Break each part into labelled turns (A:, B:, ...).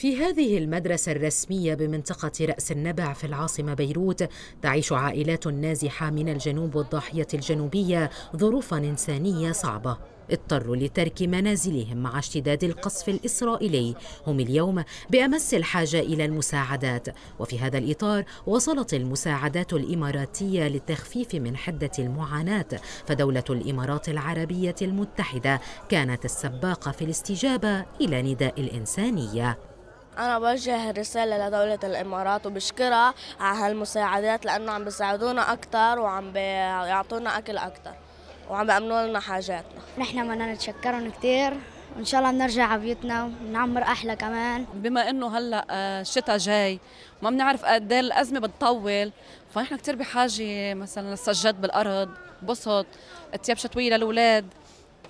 A: في هذه المدرسة الرسمية بمنطقة رأس النبع في العاصمة بيروت تعيش عائلات نازحة من الجنوب والضاحية الجنوبية ظروفا إنسانية صعبة اضطروا لترك منازلهم مع اشتداد القصف الإسرائيلي هم اليوم بأمس الحاجة إلى المساعدات وفي هذا الإطار وصلت المساعدات الإماراتية للتخفيف من حدة المعاناة فدولة الإمارات العربية المتحدة كانت السباقة في الاستجابة إلى نداء الإنسانية
B: أنا بوجه رسالة لدولة الإمارات وبشكرها على هالمساعدات لأنه عم بيساعدونا أكثر وعم بيعطونا أكل أكثر وعم بيأمنوا
C: لنا حاجاتنا نحن بدنا نتشكرهم كثير وان شاء الله بنرجع على بيوتنا ونعمر احلى كمان بما انه هلا آه، الشتاء جاي ما بنعرف قد ايه الازمه بتطول فنحن كثير بحاجه مثلا للسجاد بالارض بسط ثياب شتويه للاولاد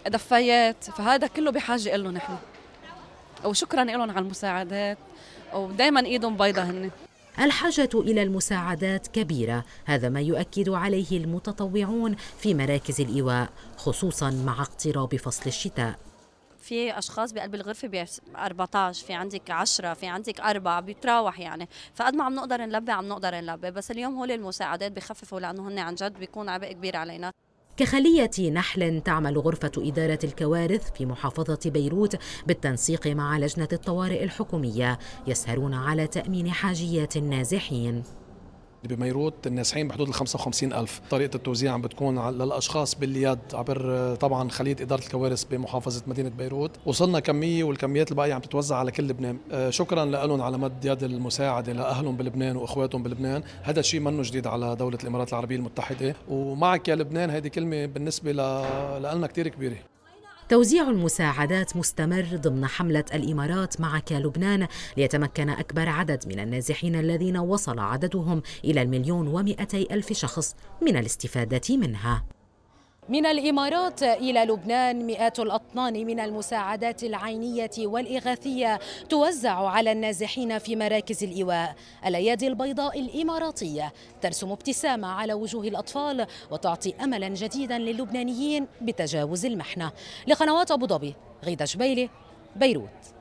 C: دفايات فهذا كله بحاجه له نحن وشكرا لهم على المساعدات ودائما ايدهم بيضة هن
A: الحاجة إلى المساعدات كبيرة، هذا ما يؤكد عليه المتطوعون في مراكز الإيواء، خصوصاً مع اقتراب فصل الشتاء.
B: في اشخاص بقلب الغرفه ب 14 في عندك 10 في عندك أربعة بيتراوح يعني فقد ما عم نقدر نلبي عم نقدر نلبي بس اليوم هول المساعدات بخففوا لانه هن عن جد بيكون عبء كبير علينا
A: كخلية نحل تعمل غرفة إدارة الكوارث في محافظة بيروت بالتنسيق مع لجنة
D: الطوارئ الحكومية يسهرون على تأمين حاجيات النازحين ببيروت النازحين بحدود ال 55000 طريقه التوزيع عم بتكون للاشخاص باليد عبر طبعا خليط اداره الكوارث بمحافظه مدينه بيروت وصلنا كميه والكميات الباقيه عم تتوزع على كل لبنان آه، شكرا لهم على مد يد المساعده لاهلهم بلبنان واخواتهم بلبنان هذا الشيء منه جديد على دوله الامارات العربيه المتحده ومعك يا لبنان هذه كلمه بالنسبه لنا كثير كبيره
A: توزيع المساعدات مستمر ضمن حملة الإمارات معك لبنان ليتمكن أكبر عدد من النازحين الذين وصل عددهم إلى المليون ومئتي ألف شخص من الاستفادة منها من الإمارات إلى لبنان مئات الأطنان من المساعدات العينية والإغاثية توزع على النازحين في مراكز الإيواء الأيادي البيضاء الإماراتية ترسم ابتسامة على وجوه الأطفال وتعطي أملا جديدا للبنانيين بتجاوز المحنة لقنوات أبو ظبي غيدة جبيلي بيروت